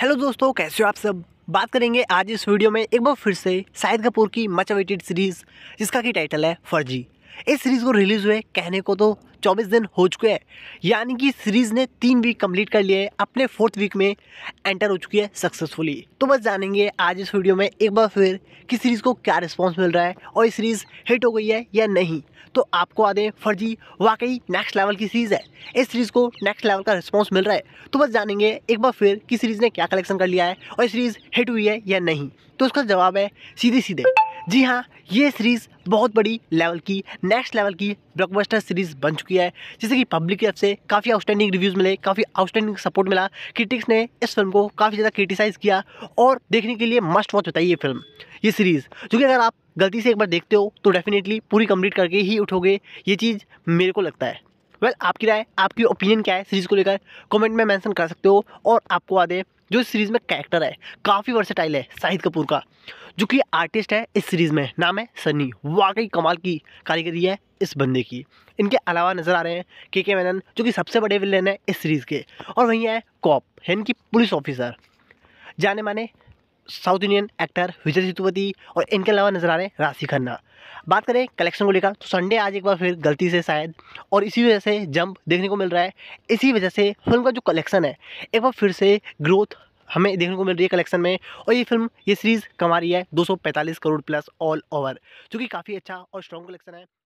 hello दोस्तों कैसे हो आप सब बात करेंगे आज इस वीडियो में एक बार फिर से शाहिद कपूर की मच अवेटेड सीरीज़ जिसका की टाइटल है फर्जी इस सीरीज़ को रिलीज़ हुए कहने को तो 24 दिन हो चुके हैं यानी कि सीरीज़ ने तीन वीक कंप्लीट कर लिए अपने फोर्थ वीक में एंटर हो चुकी है सक्सेसफुली तो बस जानेंगे आज इस वीडियो में एक बार फिर कि सीरीज़ को क्या रिस्पॉन्स मिल रहा है और ये सीरीज़ हिट हो गई है या नहीं तो आपको आ दें फर्जी वाकई नेक्स्ट लेवल की सीरीज़ है इस सीरीज़ को नेक्स्ट लेवल का रिस्पॉन्स मिल रहा है तो बस जानेंगे एक बार फिर कि सीरीज़ ने क्या कलेक्शन कर लिया है और ये सीरीज़ हिट हुई है या नहीं तो उसका जवाब है सीधे सीधे जी हाँ ये सीरीज़ बहुत बड़ी लेवल की नेक्स्ट लेवल की ब्लॉकबस्टर सीरीज़ बन चुकी है किया है जिससे कि पब्लिक की तरफ से काफ़ी आउटस्टैंडिंग रिव्यूज़ मिले काफ़ी आउटस्टैंडिंग सपोर्ट मिला क्रिटिक्स ने इस फिल्म को काफ़ी ज़्यादा क्रिटिसाइज़ किया और देखने के लिए मस्ट वॉच बताई ये फिल्म ये सीरीज़ क्योंकि अगर आप गलती से एक बार देखते हो तो डेफिनेटली पूरी कंप्लीट करके ही उठोगे ये चीज़ मेरे को लगता है वेल well, आपकी राय आपकी ओपिनियन क्या है सीरीज़ को लेकर कमेंट में मेंशन कर सकते हो और आपको आदे जो इस सीरीज़ में कैरेक्टर है काफ़ी वर्सेटाइल है शाहिद कपूर का जो कि आर्टिस्ट है इस सीरीज़ में नाम है सनी वाकई कमाल की कारीगरी है इस बंदे की इनके अलावा नज़र आ रहे हैं के के मैनन जो कि सबसे बड़े विलेन है इस सीरीज़ के और वहीं है कॉप है कि पुलिस ऑफिसर जाने माने south Indian actor Vijay Sethupathi और इनके अलावा नजर आ रहे हैं राशि खन्ना बात करें कलेक्शन को लेकर तो संडे आज एक बार फिर गलती से शायद और इसी वजह से जंप देखने को मिल रहा है इसी वजह से फिल्म का जो कलेक्शन है एक बार फिर से ग्रोथ हमें देखने को मिल रही है कलेक्शन में और ये फिल्म ये सीरीज़ कमा रही है 245 करोड़ प्लस ऑल ओवर जो कि काफ़ी अच्छा और स्ट्रॉन्ग कलेक्शन है